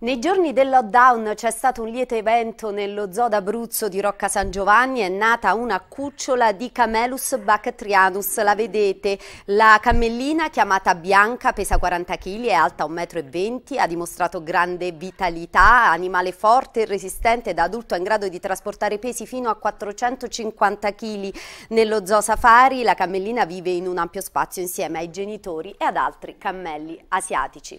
Nei giorni del lockdown c'è stato un lieto evento nello zoo d'Abruzzo di Rocca San Giovanni, è nata una cucciola di Camelus bactrianus, la vedete, la cammellina chiamata Bianca pesa 40 kg, è alta 1,20 m, ha dimostrato grande vitalità, animale forte e resistente da adulto è in grado di trasportare pesi fino a 450 kg nello zoo safari, la cammellina vive in un ampio spazio insieme ai genitori e ad altri cammelli asiatici.